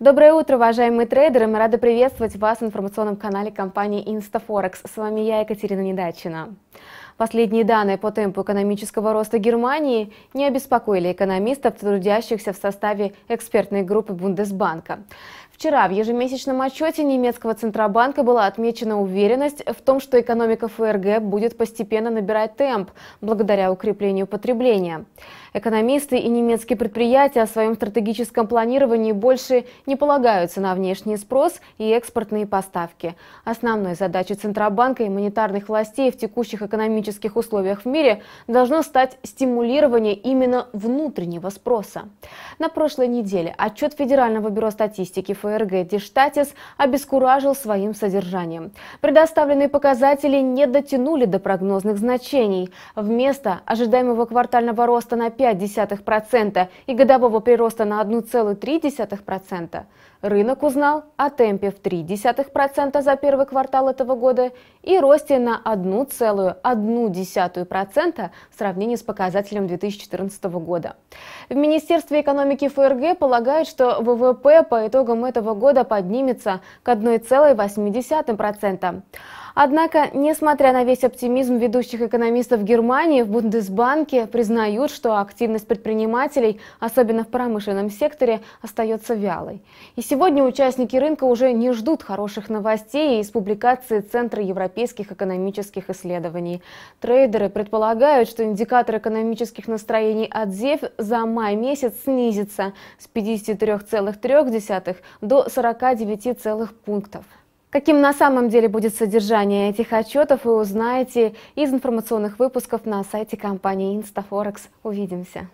Доброе утро, уважаемые трейдеры! Мы рады приветствовать вас в информационном канале компании InstaForex. С вами я, Екатерина Недачина. Последние данные по темпу экономического роста Германии не обеспокоили экономистов, трудящихся в составе экспертной группы Бундесбанка. Вчера в ежемесячном отчете немецкого Центробанка была отмечена уверенность в том, что экономика ФРГ будет постепенно набирать темп благодаря укреплению потребления. Экономисты и немецкие предприятия о своем стратегическом планировании больше не полагаются на внешний спрос и экспортные поставки. Основной задачей Центробанка и монетарных властей в текущих экономических экономических условиях в мире должно стать стимулирование именно внутреннего спроса. На прошлой неделе отчет Федерального бюро статистики ФРГ Диштатис обескуражил своим содержанием. Предоставленные показатели не дотянули до прогнозных значений. Вместо ожидаемого квартального роста на 0,5% и годового прироста на 1,3%, рынок узнал о темпе в 0,3% за первый квартал этого года и росте на 1,1% 0,1% в сравнении с показателем 2014 года. В Министерстве экономики ФРГ полагают, что ВВП по итогам этого года поднимется к 1,8%. Однако, несмотря на весь оптимизм ведущих экономистов Германии, в Бундесбанке признают, что активность предпринимателей, особенно в промышленном секторе, остается вялой. И сегодня участники рынка уже не ждут хороших новостей из публикации Центра европейских экономических исследований. Трейдеры предполагают, что индикатор экономических настроений отзев за май месяц снизится с 53,3 до 49 целых пунктов. Каким на самом деле будет содержание этих отчетов, вы узнаете из информационных выпусков на сайте компании Instaforex. Увидимся!